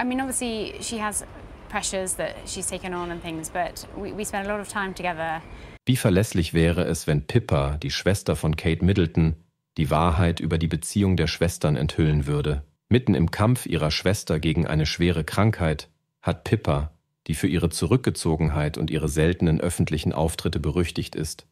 I mean, obviously, she has pressures that she's taken on and things, but we, we spend a lot of time together. Wie verlässlich wäre es, wenn Pippa, die Schwester von Kate Middleton, die Wahrheit über die Beziehung der Schwestern enthüllen würde? Mitten im Kampf ihrer Schwester gegen eine schwere Krankheit hat Pippa, die für ihre Zurückgezogenheit und ihre seltenen öffentlichen Auftritte berüchtigt ist,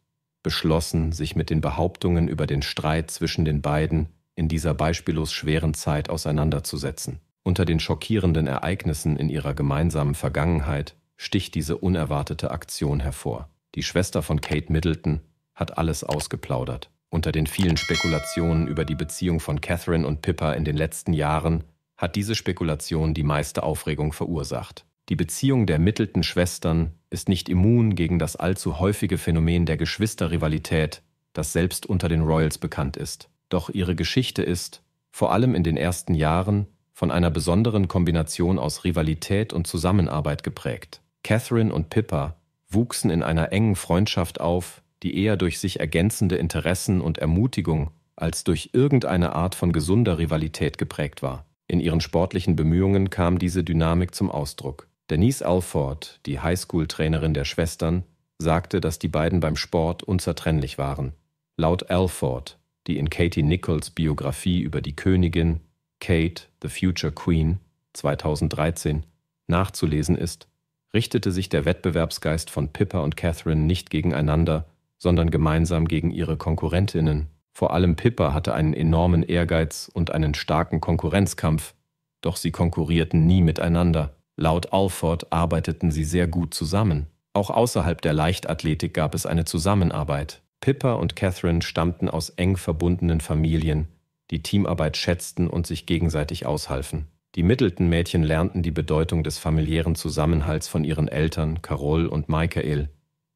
beschlossen, sich mit den Behauptungen über den Streit zwischen den beiden in dieser beispiellos schweren Zeit auseinanderzusetzen. Unter den schockierenden Ereignissen in ihrer gemeinsamen Vergangenheit sticht diese unerwartete Aktion hervor. Die Schwester von Kate Middleton hat alles ausgeplaudert. Unter den vielen Spekulationen über die Beziehung von Catherine und Pippa in den letzten Jahren hat diese Spekulation die meiste Aufregung verursacht. Die Beziehung der Middleton-Schwestern ist nicht immun gegen das allzu häufige Phänomen der Geschwisterrivalität, das selbst unter den Royals bekannt ist. Doch ihre Geschichte ist, vor allem in den ersten Jahren, von einer besonderen Kombination aus Rivalität und Zusammenarbeit geprägt. Catherine und Pippa wuchsen in einer engen Freundschaft auf, die eher durch sich ergänzende Interessen und Ermutigung als durch irgendeine Art von gesunder Rivalität geprägt war. In ihren sportlichen Bemühungen kam diese Dynamik zum Ausdruck. Denise Alford, die Highschool-Trainerin der Schwestern, sagte, dass die beiden beim Sport unzertrennlich waren. Laut Alford, die in Katie Nichols Biografie über die Königin Kate, The Future Queen 2013 nachzulesen ist, richtete sich der Wettbewerbsgeist von Pippa und Catherine nicht gegeneinander, sondern gemeinsam gegen ihre Konkurrentinnen. Vor allem Pippa hatte einen enormen Ehrgeiz und einen starken Konkurrenzkampf, doch sie konkurrierten nie miteinander. Laut Alford arbeiteten sie sehr gut zusammen. Auch außerhalb der Leichtathletik gab es eine Zusammenarbeit. Pippa und Catherine stammten aus eng verbundenen Familien, die Teamarbeit schätzten und sich gegenseitig aushalfen. Die Middleton-Mädchen lernten die Bedeutung des familiären Zusammenhalts von ihren Eltern, Carol und Michael,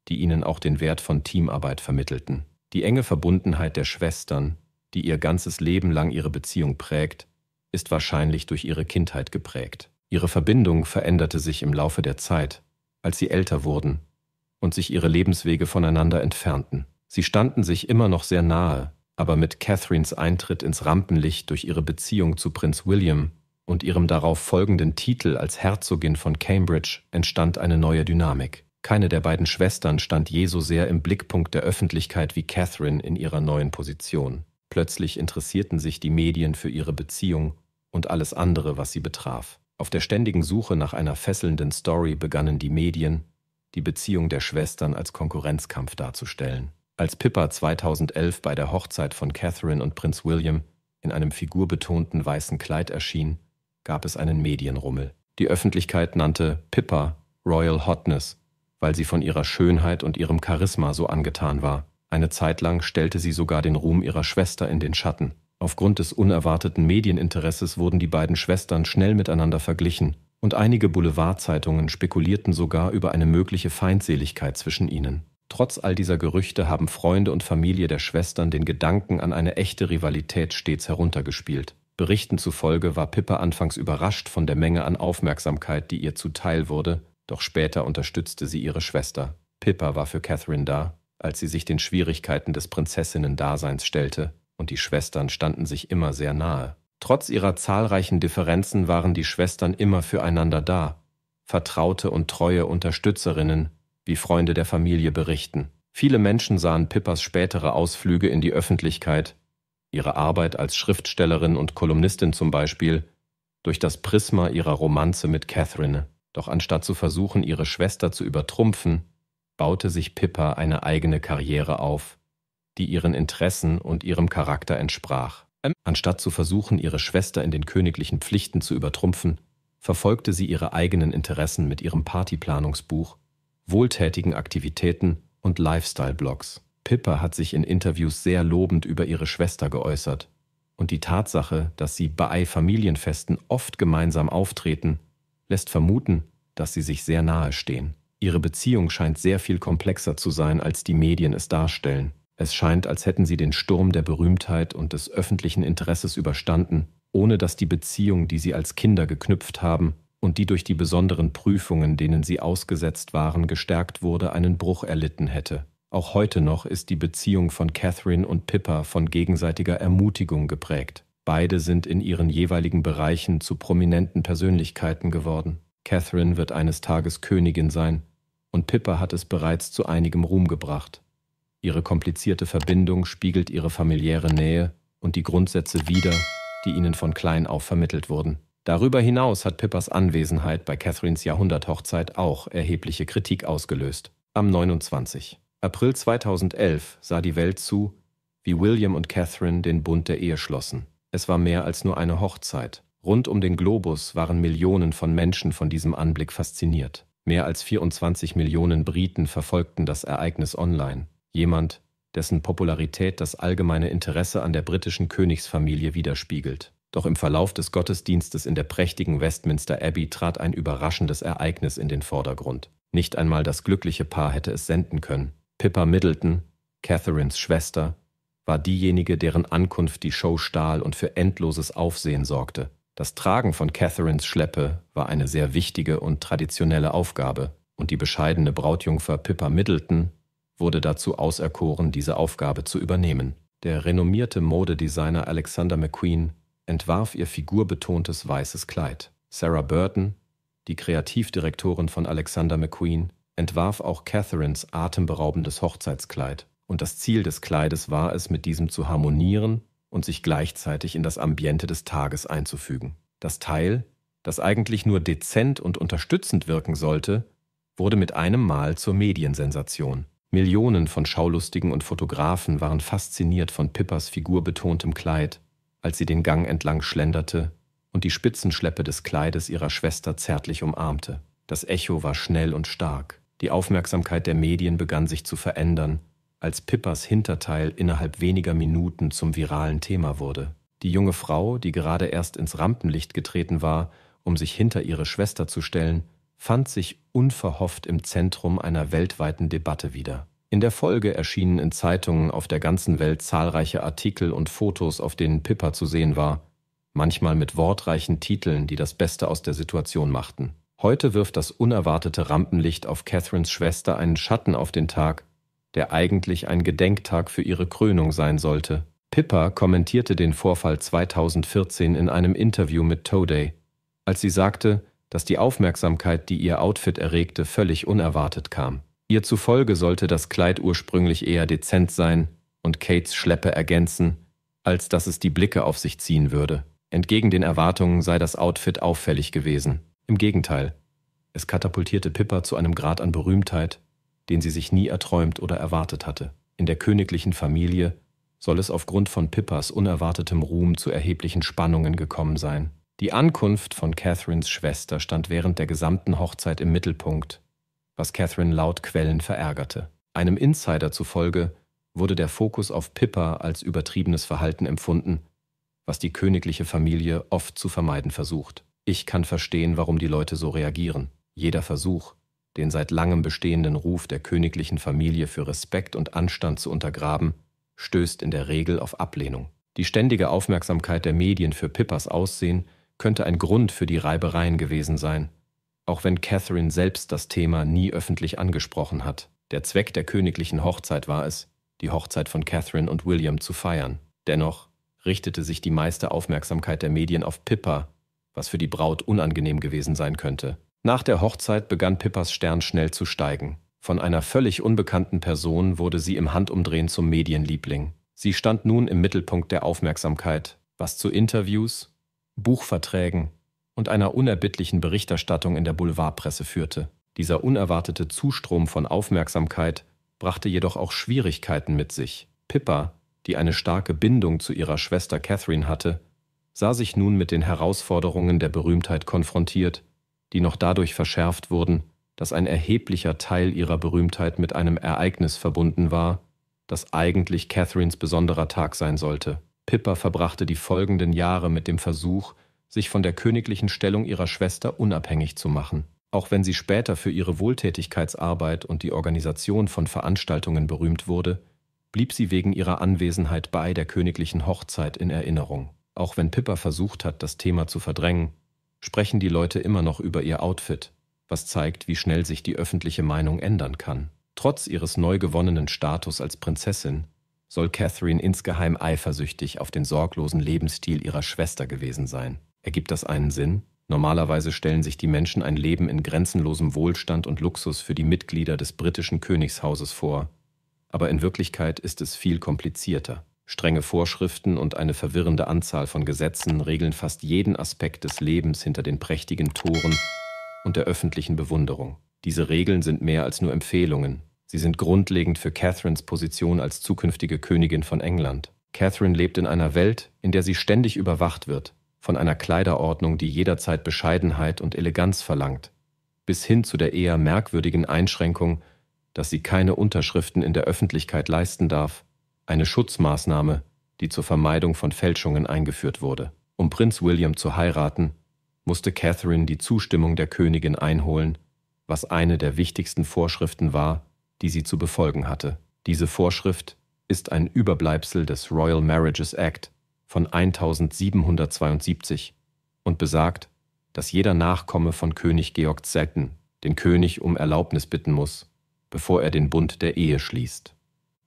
die ihnen auch den Wert von Teamarbeit vermittelten. Die enge Verbundenheit der Schwestern, die ihr ganzes Leben lang ihre Beziehung prägt, ist wahrscheinlich durch ihre Kindheit geprägt. Ihre Verbindung veränderte sich im Laufe der Zeit, als sie älter wurden und sich ihre Lebenswege voneinander entfernten. Sie standen sich immer noch sehr nahe, aber mit Catherines Eintritt ins Rampenlicht durch ihre Beziehung zu Prinz William und ihrem darauf folgenden Titel als Herzogin von Cambridge entstand eine neue Dynamik. Keine der beiden Schwestern stand je so sehr im Blickpunkt der Öffentlichkeit wie Catherine in ihrer neuen Position. Plötzlich interessierten sich die Medien für ihre Beziehung und alles andere, was sie betraf. Auf der ständigen Suche nach einer fesselnden Story begannen die Medien, die Beziehung der Schwestern als Konkurrenzkampf darzustellen. Als Pippa 2011 bei der Hochzeit von Catherine und Prinz William in einem figurbetonten weißen Kleid erschien, gab es einen Medienrummel. Die Öffentlichkeit nannte Pippa Royal Hotness, weil sie von ihrer Schönheit und ihrem Charisma so angetan war. Eine Zeit lang stellte sie sogar den Ruhm ihrer Schwester in den Schatten. Aufgrund des unerwarteten Medieninteresses wurden die beiden Schwestern schnell miteinander verglichen und einige Boulevardzeitungen spekulierten sogar über eine mögliche Feindseligkeit zwischen ihnen. Trotz all dieser Gerüchte haben Freunde und Familie der Schwestern den Gedanken an eine echte Rivalität stets heruntergespielt. Berichten zufolge war Pippa anfangs überrascht von der Menge an Aufmerksamkeit, die ihr zuteil wurde, doch später unterstützte sie ihre Schwester. Pippa war für Catherine da, als sie sich den Schwierigkeiten des Prinzessinnen-Daseins stellte, und die Schwestern standen sich immer sehr nahe. Trotz ihrer zahlreichen Differenzen waren die Schwestern immer füreinander da, vertraute und treue Unterstützerinnen, wie Freunde der Familie berichten. Viele Menschen sahen Pippas spätere Ausflüge in die Öffentlichkeit, ihre Arbeit als Schriftstellerin und Kolumnistin zum Beispiel, durch das Prisma ihrer Romanze mit Catherine. Doch anstatt zu versuchen, ihre Schwester zu übertrumpfen, baute sich Pippa eine eigene Karriere auf, die ihren Interessen und ihrem Charakter entsprach. Anstatt zu versuchen, ihre Schwester in den königlichen Pflichten zu übertrumpfen, verfolgte sie ihre eigenen Interessen mit ihrem Partyplanungsbuch wohltätigen Aktivitäten und Lifestyle-Blogs. Pippa hat sich in Interviews sehr lobend über ihre Schwester geäußert. Und die Tatsache, dass sie bei Familienfesten oft gemeinsam auftreten, lässt vermuten, dass sie sich sehr nahe stehen. Ihre Beziehung scheint sehr viel komplexer zu sein, als die Medien es darstellen. Es scheint, als hätten sie den Sturm der Berühmtheit und des öffentlichen Interesses überstanden, ohne dass die Beziehung, die sie als Kinder geknüpft haben, und die durch die besonderen Prüfungen, denen sie ausgesetzt waren, gestärkt wurde, einen Bruch erlitten hätte. Auch heute noch ist die Beziehung von Catherine und Pippa von gegenseitiger Ermutigung geprägt. Beide sind in ihren jeweiligen Bereichen zu prominenten Persönlichkeiten geworden. Catherine wird eines Tages Königin sein, und Pippa hat es bereits zu einigem Ruhm gebracht. Ihre komplizierte Verbindung spiegelt ihre familiäre Nähe und die Grundsätze wider, die ihnen von klein auf vermittelt wurden. Darüber hinaus hat Pippas Anwesenheit bei Catherines Jahrhunderthochzeit auch erhebliche Kritik ausgelöst. Am 29. April 2011 sah die Welt zu, wie William und Catherine den Bund der Ehe schlossen. Es war mehr als nur eine Hochzeit. Rund um den Globus waren Millionen von Menschen von diesem Anblick fasziniert. Mehr als 24 Millionen Briten verfolgten das Ereignis online. Jemand, dessen Popularität das allgemeine Interesse an der britischen Königsfamilie widerspiegelt. Doch im Verlauf des Gottesdienstes in der prächtigen Westminster Abbey trat ein überraschendes Ereignis in den Vordergrund. Nicht einmal das glückliche Paar hätte es senden können. Pippa Middleton, Catherines Schwester, war diejenige, deren Ankunft die Show stahl und für endloses Aufsehen sorgte. Das Tragen von Catherines Schleppe war eine sehr wichtige und traditionelle Aufgabe, und die bescheidene Brautjungfer Pippa Middleton wurde dazu auserkoren, diese Aufgabe zu übernehmen. Der renommierte Modedesigner Alexander McQueen entwarf ihr figurbetontes weißes Kleid. Sarah Burton, die Kreativdirektorin von Alexander McQueen, entwarf auch Catherines atemberaubendes Hochzeitskleid. Und das Ziel des Kleides war es, mit diesem zu harmonieren und sich gleichzeitig in das Ambiente des Tages einzufügen. Das Teil, das eigentlich nur dezent und unterstützend wirken sollte, wurde mit einem Mal zur Mediensensation. Millionen von Schaulustigen und Fotografen waren fasziniert von Pippas figurbetontem Kleid als sie den Gang entlang schlenderte und die Spitzenschleppe des Kleides ihrer Schwester zärtlich umarmte. Das Echo war schnell und stark. Die Aufmerksamkeit der Medien begann sich zu verändern, als Pippas Hinterteil innerhalb weniger Minuten zum viralen Thema wurde. Die junge Frau, die gerade erst ins Rampenlicht getreten war, um sich hinter ihre Schwester zu stellen, fand sich unverhofft im Zentrum einer weltweiten Debatte wieder. In der Folge erschienen in Zeitungen auf der ganzen Welt zahlreiche Artikel und Fotos, auf denen Pippa zu sehen war, manchmal mit wortreichen Titeln, die das Beste aus der Situation machten. Heute wirft das unerwartete Rampenlicht auf Catherines Schwester einen Schatten auf den Tag, der eigentlich ein Gedenktag für ihre Krönung sein sollte. Pippa kommentierte den Vorfall 2014 in einem Interview mit Today, als sie sagte, dass die Aufmerksamkeit, die ihr Outfit erregte, völlig unerwartet kam. Ihr zufolge sollte das Kleid ursprünglich eher dezent sein und Kates Schleppe ergänzen, als dass es die Blicke auf sich ziehen würde. Entgegen den Erwartungen sei das Outfit auffällig gewesen. Im Gegenteil, es katapultierte Pippa zu einem Grad an Berühmtheit, den sie sich nie erträumt oder erwartet hatte. In der königlichen Familie soll es aufgrund von Pippas unerwartetem Ruhm zu erheblichen Spannungen gekommen sein. Die Ankunft von Catherines Schwester stand während der gesamten Hochzeit im Mittelpunkt was Catherine laut Quellen verärgerte. Einem Insider zufolge wurde der Fokus auf Pippa als übertriebenes Verhalten empfunden, was die königliche Familie oft zu vermeiden versucht. Ich kann verstehen, warum die Leute so reagieren. Jeder Versuch, den seit langem bestehenden Ruf der königlichen Familie für Respekt und Anstand zu untergraben, stößt in der Regel auf Ablehnung. Die ständige Aufmerksamkeit der Medien für Pippas Aussehen könnte ein Grund für die Reibereien gewesen sein, auch wenn Catherine selbst das Thema nie öffentlich angesprochen hat. Der Zweck der königlichen Hochzeit war es, die Hochzeit von Catherine und William zu feiern. Dennoch richtete sich die meiste Aufmerksamkeit der Medien auf Pippa, was für die Braut unangenehm gewesen sein könnte. Nach der Hochzeit begann Pippas Stern schnell zu steigen. Von einer völlig unbekannten Person wurde sie im Handumdrehen zum Medienliebling. Sie stand nun im Mittelpunkt der Aufmerksamkeit, was zu Interviews, Buchverträgen und einer unerbittlichen Berichterstattung in der Boulevardpresse führte. Dieser unerwartete Zustrom von Aufmerksamkeit brachte jedoch auch Schwierigkeiten mit sich. Pippa, die eine starke Bindung zu ihrer Schwester Catherine hatte, sah sich nun mit den Herausforderungen der Berühmtheit konfrontiert, die noch dadurch verschärft wurden, dass ein erheblicher Teil ihrer Berühmtheit mit einem Ereignis verbunden war, das eigentlich Catherines besonderer Tag sein sollte. Pippa verbrachte die folgenden Jahre mit dem Versuch, sich von der königlichen Stellung ihrer Schwester unabhängig zu machen, auch wenn sie später für ihre Wohltätigkeitsarbeit und die Organisation von Veranstaltungen berühmt wurde, blieb sie wegen ihrer Anwesenheit bei der königlichen Hochzeit in Erinnerung. Auch wenn Pippa versucht hat, das Thema zu verdrängen, sprechen die Leute immer noch über ihr Outfit, was zeigt, wie schnell sich die öffentliche Meinung ändern kann. Trotz ihres neu gewonnenen Status als Prinzessin soll Catherine insgeheim eifersüchtig auf den sorglosen Lebensstil ihrer Schwester gewesen sein. Ergibt das einen Sinn? Normalerweise stellen sich die Menschen ein Leben in grenzenlosem Wohlstand und Luxus für die Mitglieder des britischen Königshauses vor. Aber in Wirklichkeit ist es viel komplizierter. Strenge Vorschriften und eine verwirrende Anzahl von Gesetzen regeln fast jeden Aspekt des Lebens hinter den prächtigen Toren und der öffentlichen Bewunderung. Diese Regeln sind mehr als nur Empfehlungen. Sie sind grundlegend für Catherines Position als zukünftige Königin von England. Catherine lebt in einer Welt, in der sie ständig überwacht wird, von einer Kleiderordnung, die jederzeit Bescheidenheit und Eleganz verlangt, bis hin zu der eher merkwürdigen Einschränkung, dass sie keine Unterschriften in der Öffentlichkeit leisten darf, eine Schutzmaßnahme, die zur Vermeidung von Fälschungen eingeführt wurde. Um Prinz William zu heiraten, musste Catherine die Zustimmung der Königin einholen, was eine der wichtigsten Vorschriften war, die sie zu befolgen hatte. Diese Vorschrift ist ein Überbleibsel des Royal Marriages Act, von 1772 und besagt, dass jeder Nachkomme von König Georg Zelten den König um Erlaubnis bitten muss, bevor er den Bund der Ehe schließt.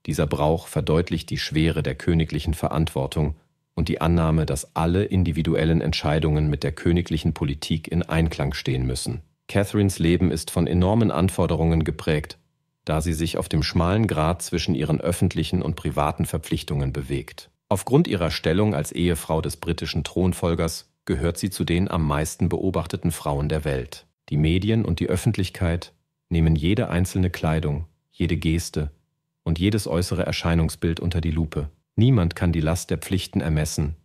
Dieser Brauch verdeutlicht die Schwere der königlichen Verantwortung und die Annahme, dass alle individuellen Entscheidungen mit der königlichen Politik in Einklang stehen müssen. Catherines Leben ist von enormen Anforderungen geprägt, da sie sich auf dem schmalen Grat zwischen ihren öffentlichen und privaten Verpflichtungen bewegt. Aufgrund ihrer Stellung als Ehefrau des britischen Thronfolgers gehört sie zu den am meisten beobachteten Frauen der Welt. Die Medien und die Öffentlichkeit nehmen jede einzelne Kleidung, jede Geste und jedes äußere Erscheinungsbild unter die Lupe. Niemand kann die Last der Pflichten ermessen,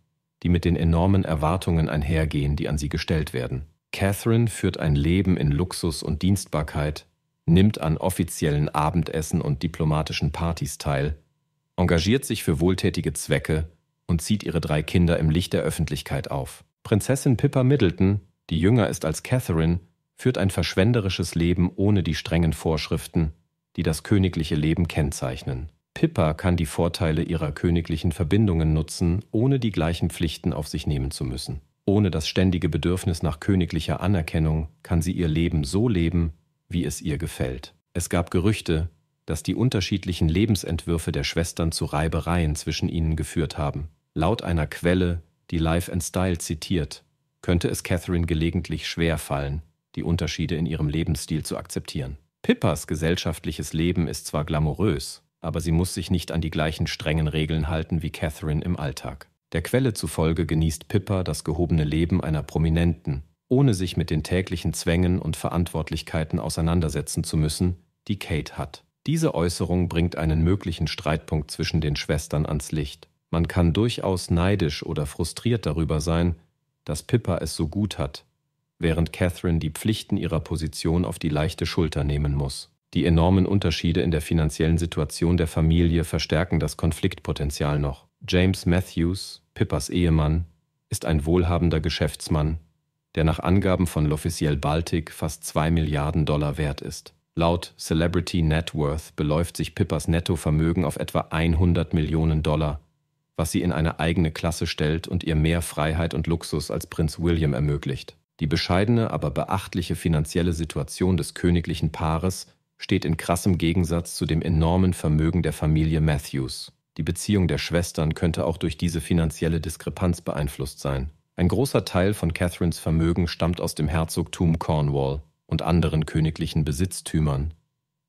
die mit den enormen Erwartungen einhergehen, die an sie gestellt werden. Catherine führt ein Leben in Luxus und Dienstbarkeit, nimmt an offiziellen Abendessen und diplomatischen Partys teil, engagiert sich für wohltätige Zwecke und zieht ihre drei Kinder im Licht der Öffentlichkeit auf. Prinzessin Pippa Middleton, die jünger ist als Catherine, führt ein verschwenderisches Leben ohne die strengen Vorschriften, die das königliche Leben kennzeichnen. Pippa kann die Vorteile ihrer königlichen Verbindungen nutzen, ohne die gleichen Pflichten auf sich nehmen zu müssen. Ohne das ständige Bedürfnis nach königlicher Anerkennung kann sie ihr Leben so leben, wie es ihr gefällt. Es gab Gerüchte, dass die unterschiedlichen Lebensentwürfe der Schwestern zu Reibereien zwischen ihnen geführt haben. Laut einer Quelle, die Life and Style zitiert, könnte es Catherine gelegentlich schwer fallen, die Unterschiede in ihrem Lebensstil zu akzeptieren. Pippas gesellschaftliches Leben ist zwar glamourös, aber sie muss sich nicht an die gleichen strengen Regeln halten wie Catherine im Alltag. Der Quelle zufolge genießt Pippa das gehobene Leben einer Prominenten, ohne sich mit den täglichen Zwängen und Verantwortlichkeiten auseinandersetzen zu müssen, die Kate hat. Diese Äußerung bringt einen möglichen Streitpunkt zwischen den Schwestern ans Licht. Man kann durchaus neidisch oder frustriert darüber sein, dass Pippa es so gut hat, während Catherine die Pflichten ihrer Position auf die leichte Schulter nehmen muss. Die enormen Unterschiede in der finanziellen Situation der Familie verstärken das Konfliktpotenzial noch. James Matthews, Pippas Ehemann, ist ein wohlhabender Geschäftsmann, der nach Angaben von L'Officiel Baltic fast 2 Milliarden Dollar wert ist. Laut Celebrity Net Worth beläuft sich Pippas Nettovermögen auf etwa 100 Millionen Dollar, was sie in eine eigene Klasse stellt und ihr mehr Freiheit und Luxus als Prinz William ermöglicht. Die bescheidene, aber beachtliche finanzielle Situation des königlichen Paares steht in krassem Gegensatz zu dem enormen Vermögen der Familie Matthews. Die Beziehung der Schwestern könnte auch durch diese finanzielle Diskrepanz beeinflusst sein. Ein großer Teil von Catherines Vermögen stammt aus dem Herzogtum Cornwall, und anderen königlichen Besitztümern,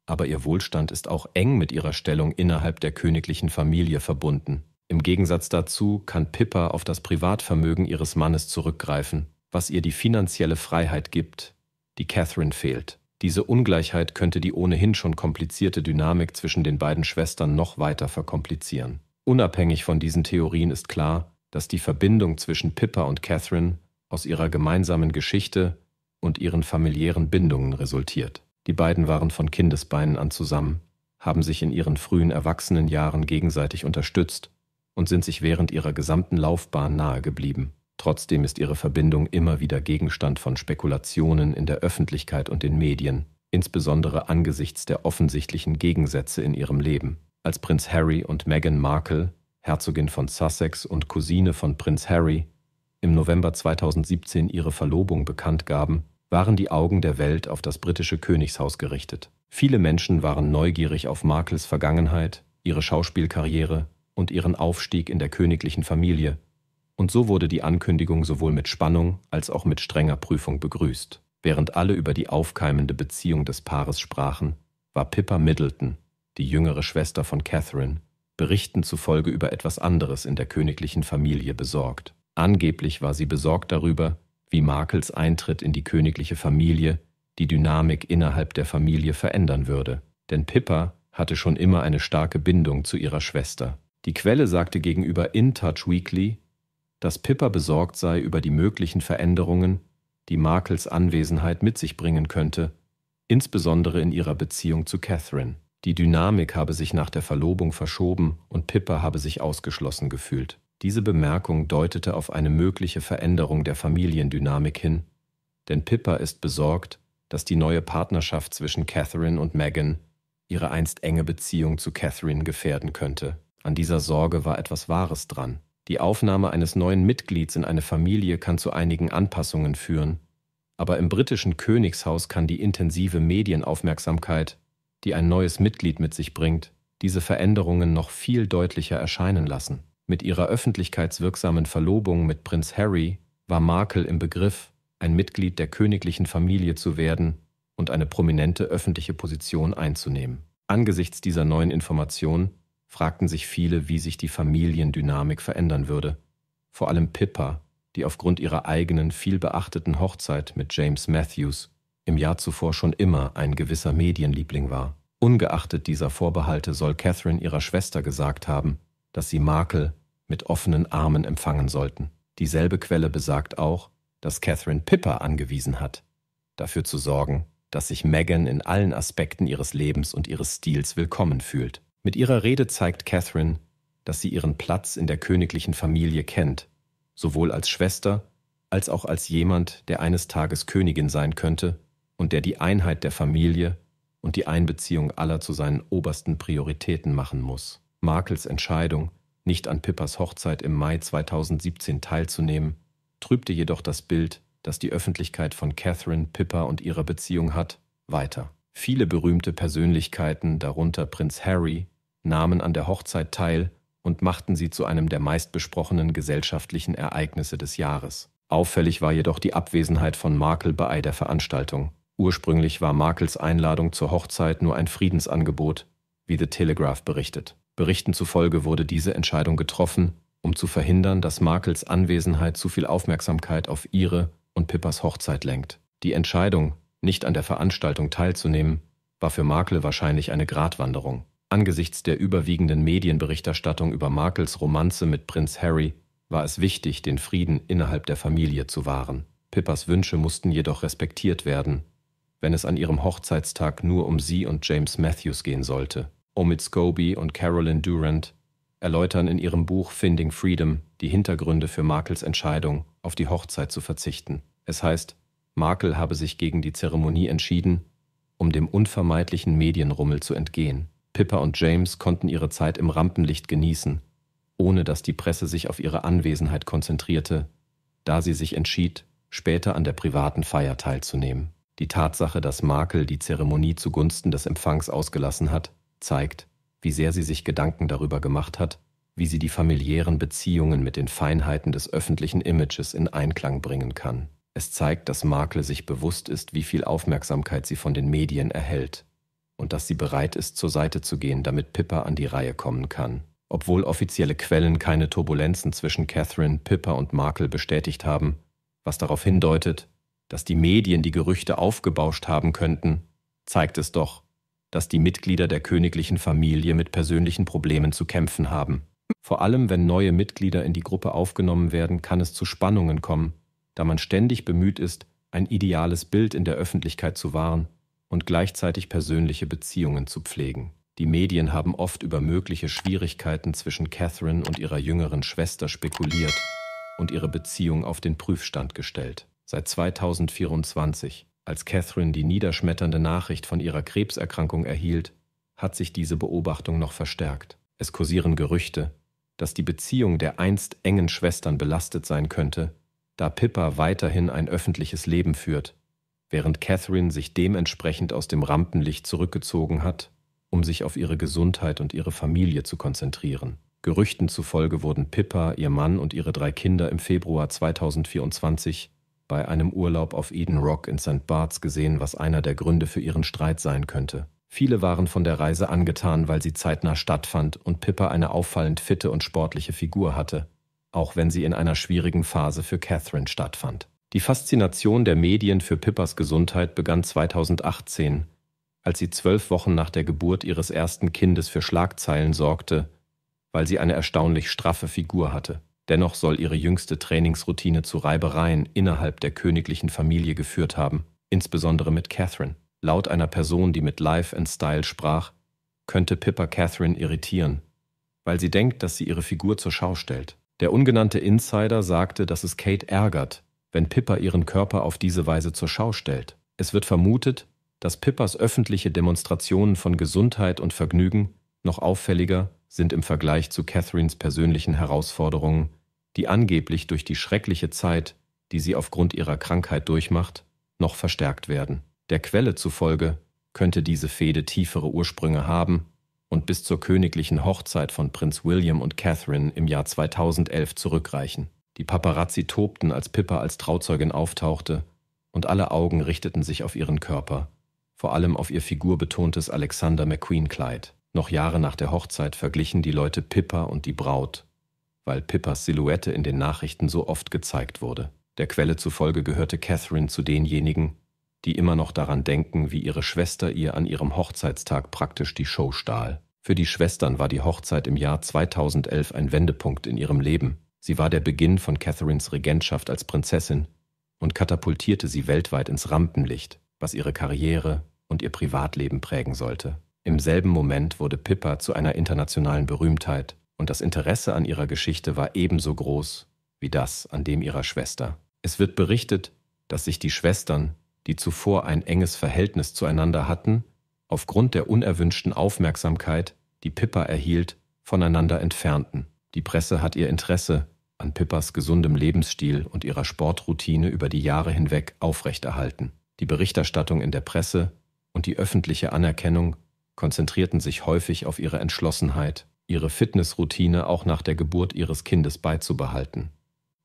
aber ihr Wohlstand ist auch eng mit ihrer Stellung innerhalb der königlichen Familie verbunden. Im Gegensatz dazu kann Pippa auf das Privatvermögen ihres Mannes zurückgreifen, was ihr die finanzielle Freiheit gibt, die Catherine fehlt. Diese Ungleichheit könnte die ohnehin schon komplizierte Dynamik zwischen den beiden Schwestern noch weiter verkomplizieren. Unabhängig von diesen Theorien ist klar, dass die Verbindung zwischen Pippa und Catherine aus ihrer gemeinsamen Geschichte und ihren familiären Bindungen resultiert. Die beiden waren von Kindesbeinen an zusammen, haben sich in ihren frühen Erwachsenenjahren gegenseitig unterstützt und sind sich während ihrer gesamten Laufbahn nahe geblieben. Trotzdem ist ihre Verbindung immer wieder Gegenstand von Spekulationen in der Öffentlichkeit und den Medien, insbesondere angesichts der offensichtlichen Gegensätze in ihrem Leben. Als Prinz Harry und Meghan Markle, Herzogin von Sussex und Cousine von Prinz Harry, im November 2017 ihre Verlobung bekannt gaben, waren die Augen der Welt auf das britische Königshaus gerichtet. Viele Menschen waren neugierig auf Markles Vergangenheit, ihre Schauspielkarriere und ihren Aufstieg in der königlichen Familie, und so wurde die Ankündigung sowohl mit Spannung als auch mit strenger Prüfung begrüßt. Während alle über die aufkeimende Beziehung des Paares sprachen, war Pippa Middleton, die jüngere Schwester von Catherine, Berichten zufolge über etwas anderes in der königlichen Familie besorgt. Angeblich war sie besorgt darüber, wie Markels Eintritt in die königliche Familie die Dynamik innerhalb der Familie verändern würde. Denn Pippa hatte schon immer eine starke Bindung zu ihrer Schwester. Die Quelle sagte gegenüber In Touch Weekly, dass Pippa besorgt sei über die möglichen Veränderungen, die Markels Anwesenheit mit sich bringen könnte, insbesondere in ihrer Beziehung zu Catherine. Die Dynamik habe sich nach der Verlobung verschoben und Pippa habe sich ausgeschlossen gefühlt. Diese Bemerkung deutete auf eine mögliche Veränderung der Familiendynamik hin, denn Pippa ist besorgt, dass die neue Partnerschaft zwischen Catherine und Meghan ihre einst enge Beziehung zu Catherine gefährden könnte. An dieser Sorge war etwas Wahres dran. Die Aufnahme eines neuen Mitglieds in eine Familie kann zu einigen Anpassungen führen, aber im britischen Königshaus kann die intensive Medienaufmerksamkeit, die ein neues Mitglied mit sich bringt, diese Veränderungen noch viel deutlicher erscheinen lassen. Mit ihrer öffentlichkeitswirksamen Verlobung mit Prinz Harry war Markle im Begriff, ein Mitglied der königlichen Familie zu werden und eine prominente öffentliche Position einzunehmen. Angesichts dieser neuen Information fragten sich viele, wie sich die Familiendynamik verändern würde. Vor allem Pippa, die aufgrund ihrer eigenen vielbeachteten Hochzeit mit James Matthews im Jahr zuvor schon immer ein gewisser Medienliebling war. Ungeachtet dieser Vorbehalte soll Catherine ihrer Schwester gesagt haben, dass sie Markle mit offenen Armen empfangen sollten. Dieselbe Quelle besagt auch, dass Catherine Pipper angewiesen hat, dafür zu sorgen, dass sich Megan in allen Aspekten ihres Lebens und ihres Stils willkommen fühlt. Mit ihrer Rede zeigt Catherine, dass sie ihren Platz in der königlichen Familie kennt, sowohl als Schwester als auch als jemand, der eines Tages Königin sein könnte und der die Einheit der Familie und die Einbeziehung aller zu seinen obersten Prioritäten machen muss. Markels Entscheidung, nicht an Pippas Hochzeit im Mai 2017 teilzunehmen, trübte jedoch das Bild, das die Öffentlichkeit von Catherine Pippa und ihrer Beziehung hat, weiter. Viele berühmte Persönlichkeiten, darunter Prinz Harry, nahmen an der Hochzeit teil und machten sie zu einem der meistbesprochenen gesellschaftlichen Ereignisse des Jahres. Auffällig war jedoch die Abwesenheit von Markle bei der Veranstaltung. Ursprünglich war Markles Einladung zur Hochzeit nur ein Friedensangebot, wie The Telegraph berichtet. Berichten zufolge wurde diese Entscheidung getroffen, um zu verhindern, dass Markels Anwesenheit zu viel Aufmerksamkeit auf ihre und Pippas Hochzeit lenkt. Die Entscheidung, nicht an der Veranstaltung teilzunehmen, war für Markel wahrscheinlich eine Gratwanderung. Angesichts der überwiegenden Medienberichterstattung über Markels Romanze mit Prinz Harry war es wichtig, den Frieden innerhalb der Familie zu wahren. Pippas Wünsche mussten jedoch respektiert werden, wenn es an ihrem Hochzeitstag nur um sie und James Matthews gehen sollte. Omid Scobie und Carolyn Durant erläutern in ihrem Buch Finding Freedom die Hintergründe für Markels Entscheidung, auf die Hochzeit zu verzichten. Es heißt, Markel habe sich gegen die Zeremonie entschieden, um dem unvermeidlichen Medienrummel zu entgehen. Pippa und James konnten ihre Zeit im Rampenlicht genießen, ohne dass die Presse sich auf ihre Anwesenheit konzentrierte, da sie sich entschied, später an der privaten Feier teilzunehmen. Die Tatsache, dass Markel die Zeremonie zugunsten des Empfangs ausgelassen hat, zeigt, wie sehr sie sich Gedanken darüber gemacht hat, wie sie die familiären Beziehungen mit den Feinheiten des öffentlichen Images in Einklang bringen kann. Es zeigt, dass Makle sich bewusst ist, wie viel Aufmerksamkeit sie von den Medien erhält und dass sie bereit ist, zur Seite zu gehen, damit Pippa an die Reihe kommen kann. Obwohl offizielle Quellen keine Turbulenzen zwischen Catherine, Pippa und Markle bestätigt haben, was darauf hindeutet, dass die Medien die Gerüchte aufgebauscht haben könnten, zeigt es doch, dass die Mitglieder der königlichen Familie mit persönlichen Problemen zu kämpfen haben. Vor allem, wenn neue Mitglieder in die Gruppe aufgenommen werden, kann es zu Spannungen kommen, da man ständig bemüht ist, ein ideales Bild in der Öffentlichkeit zu wahren und gleichzeitig persönliche Beziehungen zu pflegen. Die Medien haben oft über mögliche Schwierigkeiten zwischen Catherine und ihrer jüngeren Schwester spekuliert und ihre Beziehung auf den Prüfstand gestellt. Seit 2024 als Catherine die niederschmetternde Nachricht von ihrer Krebserkrankung erhielt, hat sich diese Beobachtung noch verstärkt. Es kursieren Gerüchte, dass die Beziehung der einst engen Schwestern belastet sein könnte, da Pippa weiterhin ein öffentliches Leben führt, während Catherine sich dementsprechend aus dem Rampenlicht zurückgezogen hat, um sich auf ihre Gesundheit und ihre Familie zu konzentrieren. Gerüchten zufolge wurden Pippa, ihr Mann und ihre drei Kinder im Februar 2024 bei einem Urlaub auf Eden Rock in St. Barts gesehen, was einer der Gründe für ihren Streit sein könnte. Viele waren von der Reise angetan, weil sie zeitnah stattfand und Pippa eine auffallend fitte und sportliche Figur hatte, auch wenn sie in einer schwierigen Phase für Catherine stattfand. Die Faszination der Medien für Pippas Gesundheit begann 2018, als sie zwölf Wochen nach der Geburt ihres ersten Kindes für Schlagzeilen sorgte, weil sie eine erstaunlich straffe Figur hatte. Dennoch soll ihre jüngste Trainingsroutine zu Reibereien innerhalb der königlichen Familie geführt haben, insbesondere mit Catherine. Laut einer Person, die mit Life and Style sprach, könnte Pippa Catherine irritieren, weil sie denkt, dass sie ihre Figur zur Schau stellt. Der ungenannte Insider sagte, dass es Kate ärgert, wenn Pippa ihren Körper auf diese Weise zur Schau stellt. Es wird vermutet, dass Pippas öffentliche Demonstrationen von Gesundheit und Vergnügen noch auffälliger sind im Vergleich zu Catherines persönlichen Herausforderungen die angeblich durch die schreckliche Zeit, die sie aufgrund ihrer Krankheit durchmacht, noch verstärkt werden. Der Quelle zufolge könnte diese Fehde tiefere Ursprünge haben und bis zur königlichen Hochzeit von Prinz William und Catherine im Jahr 2011 zurückreichen. Die Paparazzi tobten, als Pippa als Trauzeugin auftauchte, und alle Augen richteten sich auf ihren Körper, vor allem auf ihr figurbetontes Alexander McQueen-Kleid. Noch Jahre nach der Hochzeit verglichen die Leute Pippa und die Braut weil Pippas Silhouette in den Nachrichten so oft gezeigt wurde. Der Quelle zufolge gehörte Catherine zu denjenigen, die immer noch daran denken, wie ihre Schwester ihr an ihrem Hochzeitstag praktisch die Show stahl. Für die Schwestern war die Hochzeit im Jahr 2011 ein Wendepunkt in ihrem Leben. Sie war der Beginn von Catherines Regentschaft als Prinzessin und katapultierte sie weltweit ins Rampenlicht, was ihre Karriere und ihr Privatleben prägen sollte. Im selben Moment wurde Pippa zu einer internationalen Berühmtheit und das Interesse an ihrer Geschichte war ebenso groß wie das an dem ihrer Schwester. Es wird berichtet, dass sich die Schwestern, die zuvor ein enges Verhältnis zueinander hatten, aufgrund der unerwünschten Aufmerksamkeit, die Pippa erhielt, voneinander entfernten. Die Presse hat ihr Interesse an Pippas gesundem Lebensstil und ihrer Sportroutine über die Jahre hinweg aufrechterhalten. Die Berichterstattung in der Presse und die öffentliche Anerkennung konzentrierten sich häufig auf ihre Entschlossenheit, ihre Fitnessroutine auch nach der Geburt ihres Kindes beizubehalten.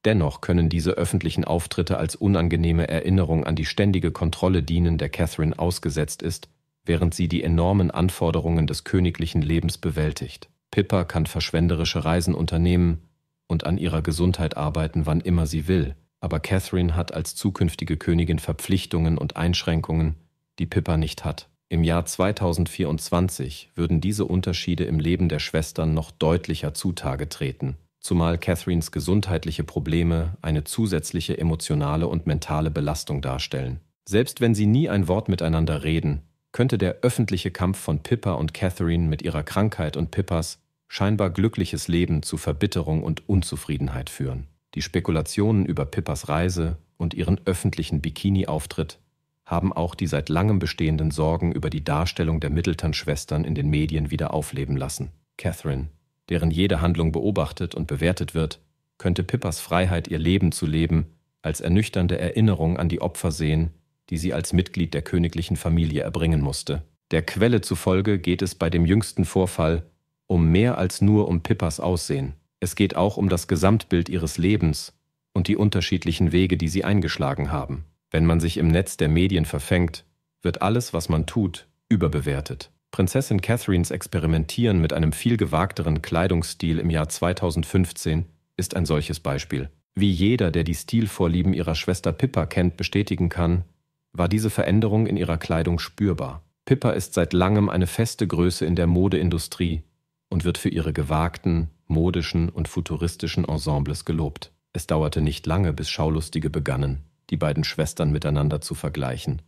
Dennoch können diese öffentlichen Auftritte als unangenehme Erinnerung an die ständige Kontrolle dienen, der Catherine ausgesetzt ist, während sie die enormen Anforderungen des königlichen Lebens bewältigt. Pippa kann verschwenderische Reisen unternehmen und an ihrer Gesundheit arbeiten, wann immer sie will, aber Catherine hat als zukünftige Königin Verpflichtungen und Einschränkungen, die Pippa nicht hat. Im Jahr 2024 würden diese Unterschiede im Leben der Schwestern noch deutlicher zutage treten, zumal Catherines gesundheitliche Probleme eine zusätzliche emotionale und mentale Belastung darstellen. Selbst wenn sie nie ein Wort miteinander reden, könnte der öffentliche Kampf von Pippa und Catherine mit ihrer Krankheit und Pippas scheinbar glückliches Leben zu Verbitterung und Unzufriedenheit führen. Die Spekulationen über Pippas Reise und ihren öffentlichen Bikini-Auftritt haben auch die seit langem bestehenden Sorgen über die Darstellung der Middleton-Schwestern in den Medien wieder aufleben lassen. Catherine, deren jede Handlung beobachtet und bewertet wird, könnte Pippas Freiheit, ihr Leben zu leben, als ernüchternde Erinnerung an die Opfer sehen, die sie als Mitglied der königlichen Familie erbringen musste. Der Quelle zufolge geht es bei dem jüngsten Vorfall um mehr als nur um Pippas Aussehen. Es geht auch um das Gesamtbild ihres Lebens und die unterschiedlichen Wege, die sie eingeschlagen haben. Wenn man sich im Netz der Medien verfängt, wird alles, was man tut, überbewertet. Prinzessin Catherines Experimentieren mit einem viel gewagteren Kleidungsstil im Jahr 2015 ist ein solches Beispiel. Wie jeder, der die Stilvorlieben ihrer Schwester Pippa kennt, bestätigen kann, war diese Veränderung in ihrer Kleidung spürbar. Pippa ist seit langem eine feste Größe in der Modeindustrie und wird für ihre gewagten, modischen und futuristischen Ensembles gelobt. Es dauerte nicht lange, bis Schaulustige begannen, die beiden Schwestern miteinander zu vergleichen,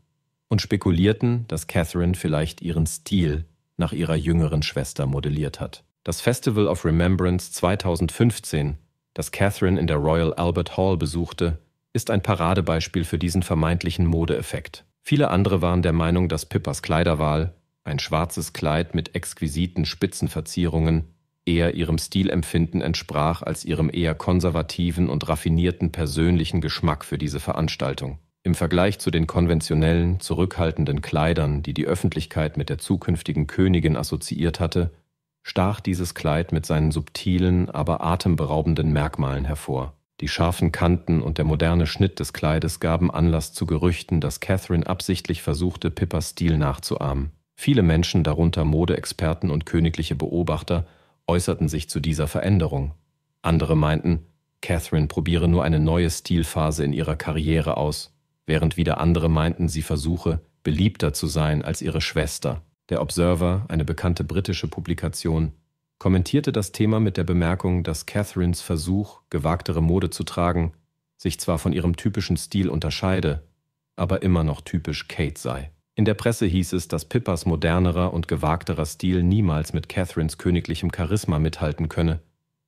und spekulierten, dass Catherine vielleicht ihren Stil nach ihrer jüngeren Schwester modelliert hat. Das Festival of Remembrance 2015, das Catherine in der Royal Albert Hall besuchte, ist ein Paradebeispiel für diesen vermeintlichen Modeeffekt. Viele andere waren der Meinung, dass Pippas Kleiderwahl, ein schwarzes Kleid mit exquisiten Spitzenverzierungen, eher ihrem Stilempfinden entsprach als ihrem eher konservativen und raffinierten persönlichen Geschmack für diese Veranstaltung. Im Vergleich zu den konventionellen, zurückhaltenden Kleidern, die die Öffentlichkeit mit der zukünftigen Königin assoziiert hatte, stach dieses Kleid mit seinen subtilen, aber atemberaubenden Merkmalen hervor. Die scharfen Kanten und der moderne Schnitt des Kleides gaben Anlass zu Gerüchten, dass Catherine absichtlich versuchte, Pippas Stil nachzuahmen. Viele Menschen, darunter Modeexperten und königliche Beobachter, äußerten sich zu dieser Veränderung. Andere meinten, Catherine probiere nur eine neue Stilphase in ihrer Karriere aus, während wieder andere meinten, sie versuche, beliebter zu sein als ihre Schwester. Der Observer, eine bekannte britische Publikation, kommentierte das Thema mit der Bemerkung, dass Catherines Versuch, gewagtere Mode zu tragen, sich zwar von ihrem typischen Stil unterscheide, aber immer noch typisch Kate sei. In der Presse hieß es, dass Pippas modernerer und gewagterer Stil niemals mit Catherines königlichem Charisma mithalten könne,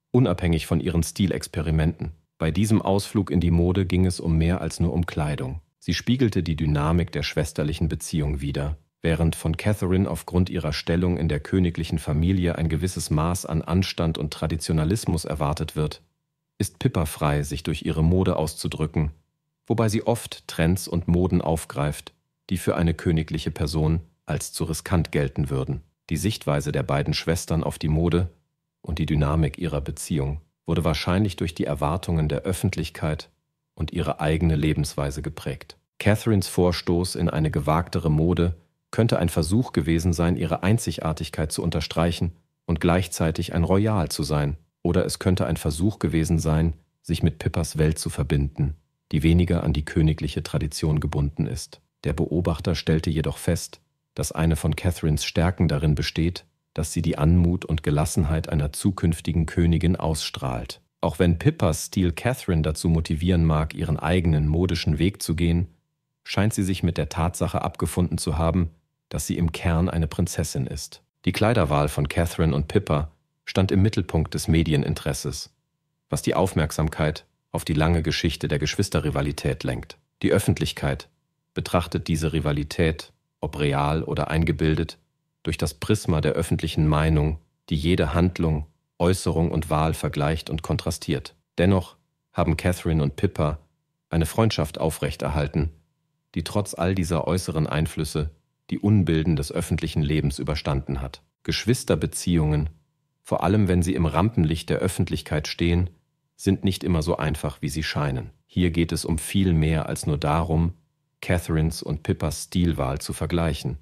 unabhängig von ihren Stilexperimenten. Bei diesem Ausflug in die Mode ging es um mehr als nur um Kleidung. Sie spiegelte die Dynamik der schwesterlichen Beziehung wider, während von Catherine aufgrund ihrer Stellung in der königlichen Familie ein gewisses Maß an Anstand und Traditionalismus erwartet wird, ist Pippa frei, sich durch ihre Mode auszudrücken, wobei sie oft Trends und Moden aufgreift, die für eine königliche Person als zu riskant gelten würden. Die Sichtweise der beiden Schwestern auf die Mode und die Dynamik ihrer Beziehung wurde wahrscheinlich durch die Erwartungen der Öffentlichkeit und ihre eigene Lebensweise geprägt. Catherines Vorstoß in eine gewagtere Mode könnte ein Versuch gewesen sein, ihre Einzigartigkeit zu unterstreichen und gleichzeitig ein Royal zu sein, oder es könnte ein Versuch gewesen sein, sich mit Pippas Welt zu verbinden, die weniger an die königliche Tradition gebunden ist. Der Beobachter stellte jedoch fest, dass eine von Catherines Stärken darin besteht, dass sie die Anmut und Gelassenheit einer zukünftigen Königin ausstrahlt. Auch wenn Pippas Stil Catherine dazu motivieren mag, ihren eigenen modischen Weg zu gehen, scheint sie sich mit der Tatsache abgefunden zu haben, dass sie im Kern eine Prinzessin ist. Die Kleiderwahl von Catherine und Pippa stand im Mittelpunkt des Medieninteresses, was die Aufmerksamkeit auf die lange Geschichte der Geschwisterrivalität lenkt. Die Öffentlichkeit betrachtet diese Rivalität, ob real oder eingebildet, durch das Prisma der öffentlichen Meinung, die jede Handlung, Äußerung und Wahl vergleicht und kontrastiert. Dennoch haben Catherine und Pippa eine Freundschaft aufrechterhalten, die trotz all dieser äußeren Einflüsse die Unbilden des öffentlichen Lebens überstanden hat. Geschwisterbeziehungen, vor allem wenn sie im Rampenlicht der Öffentlichkeit stehen, sind nicht immer so einfach, wie sie scheinen. Hier geht es um viel mehr als nur darum, Catherines und Pippas Stilwahl zu vergleichen.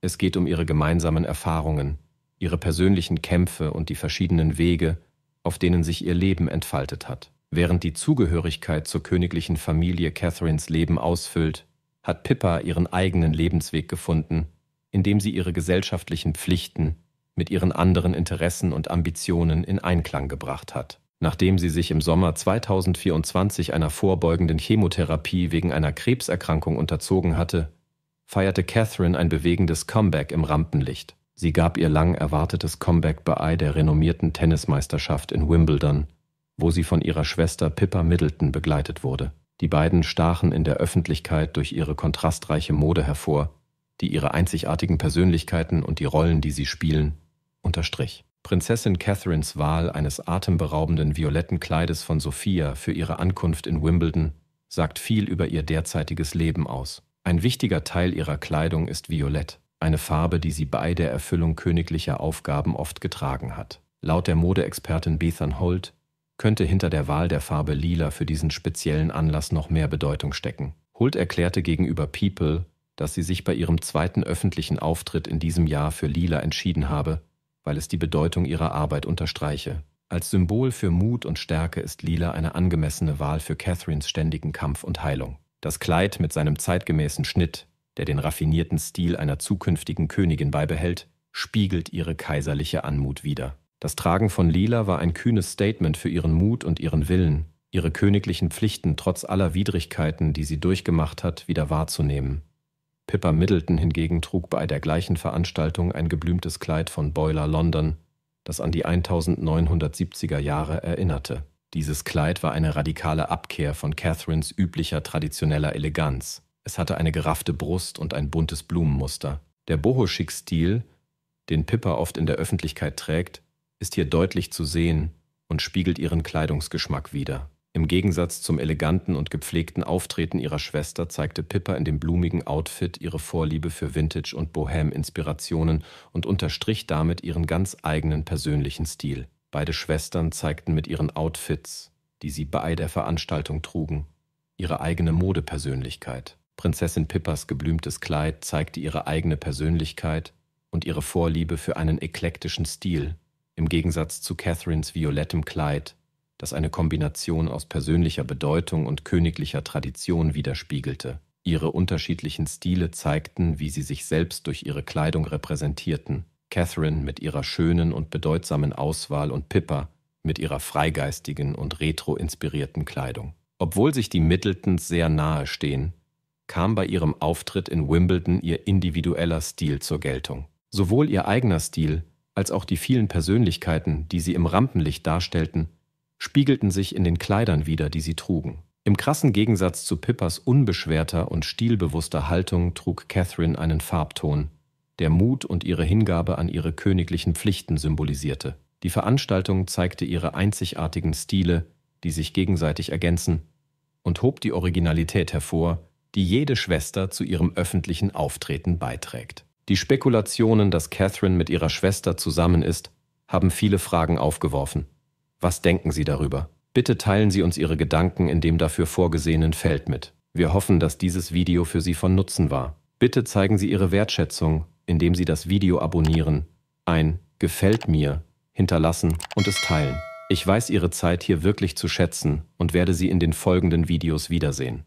Es geht um ihre gemeinsamen Erfahrungen, ihre persönlichen Kämpfe und die verschiedenen Wege, auf denen sich ihr Leben entfaltet hat. Während die Zugehörigkeit zur königlichen Familie Catherines Leben ausfüllt, hat Pippa ihren eigenen Lebensweg gefunden, indem sie ihre gesellschaftlichen Pflichten mit ihren anderen Interessen und Ambitionen in Einklang gebracht hat nachdem sie sich im Sommer 2024 einer vorbeugenden Chemotherapie wegen einer Krebserkrankung unterzogen hatte, feierte Catherine ein bewegendes Comeback im Rampenlicht. Sie gab ihr lang erwartetes Comeback bei der renommierten Tennismeisterschaft in Wimbledon, wo sie von ihrer Schwester Pippa Middleton begleitet wurde. Die beiden stachen in der Öffentlichkeit durch ihre kontrastreiche Mode hervor, die ihre einzigartigen Persönlichkeiten und die Rollen, die sie spielen, unterstrich. Prinzessin Catherines Wahl eines atemberaubenden violetten Kleides von Sophia für ihre Ankunft in Wimbledon sagt viel über ihr derzeitiges Leben aus. Ein wichtiger Teil ihrer Kleidung ist violett, eine Farbe, die sie bei der Erfüllung königlicher Aufgaben oft getragen hat. Laut der Modeexpertin Bethan Holt könnte hinter der Wahl der Farbe Lila für diesen speziellen Anlass noch mehr Bedeutung stecken. Holt erklärte gegenüber People, dass sie sich bei ihrem zweiten öffentlichen Auftritt in diesem Jahr für Lila entschieden habe, weil es die Bedeutung ihrer Arbeit unterstreiche. Als Symbol für Mut und Stärke ist Lila eine angemessene Wahl für Catherines ständigen Kampf und Heilung. Das Kleid mit seinem zeitgemäßen Schnitt, der den raffinierten Stil einer zukünftigen Königin beibehält, spiegelt ihre kaiserliche Anmut wider. Das Tragen von Lila war ein kühnes Statement für ihren Mut und ihren Willen, ihre königlichen Pflichten trotz aller Widrigkeiten, die sie durchgemacht hat, wieder wahrzunehmen. Pippa Middleton hingegen trug bei der gleichen Veranstaltung ein geblümtes Kleid von Boiler London, das an die 1970er Jahre erinnerte. Dieses Kleid war eine radikale Abkehr von Catherines üblicher traditioneller Eleganz. Es hatte eine geraffte Brust und ein buntes Blumenmuster. Der Boho-Chic-Stil, den Pippa oft in der Öffentlichkeit trägt, ist hier deutlich zu sehen und spiegelt ihren Kleidungsgeschmack wider. Im Gegensatz zum eleganten und gepflegten Auftreten ihrer Schwester zeigte Pippa in dem blumigen Outfit ihre Vorliebe für Vintage- und Bohem-Inspirationen und unterstrich damit ihren ganz eigenen persönlichen Stil. Beide Schwestern zeigten mit ihren Outfits, die sie bei der Veranstaltung trugen, ihre eigene Modepersönlichkeit. Prinzessin Pippas geblümtes Kleid zeigte ihre eigene Persönlichkeit und ihre Vorliebe für einen eklektischen Stil, im Gegensatz zu Catherines violettem Kleid, das eine Kombination aus persönlicher Bedeutung und königlicher Tradition widerspiegelte. Ihre unterschiedlichen Stile zeigten, wie sie sich selbst durch ihre Kleidung repräsentierten. Catherine mit ihrer schönen und bedeutsamen Auswahl und Pippa mit ihrer freigeistigen und retro-inspirierten Kleidung. Obwohl sich die Middletons sehr nahe stehen, kam bei ihrem Auftritt in Wimbledon ihr individueller Stil zur Geltung. Sowohl ihr eigener Stil als auch die vielen Persönlichkeiten, die sie im Rampenlicht darstellten, spiegelten sich in den Kleidern wider, die sie trugen. Im krassen Gegensatz zu Pippas unbeschwerter und stilbewusster Haltung trug Catherine einen Farbton, der Mut und ihre Hingabe an ihre königlichen Pflichten symbolisierte. Die Veranstaltung zeigte ihre einzigartigen Stile, die sich gegenseitig ergänzen, und hob die Originalität hervor, die jede Schwester zu ihrem öffentlichen Auftreten beiträgt. Die Spekulationen, dass Catherine mit ihrer Schwester zusammen ist, haben viele Fragen aufgeworfen. Was denken Sie darüber? Bitte teilen Sie uns Ihre Gedanken in dem dafür vorgesehenen Feld mit. Wir hoffen, dass dieses Video für Sie von Nutzen war. Bitte zeigen Sie Ihre Wertschätzung, indem Sie das Video abonnieren, ein Gefällt mir hinterlassen und es teilen. Ich weiß Ihre Zeit hier wirklich zu schätzen und werde Sie in den folgenden Videos wiedersehen.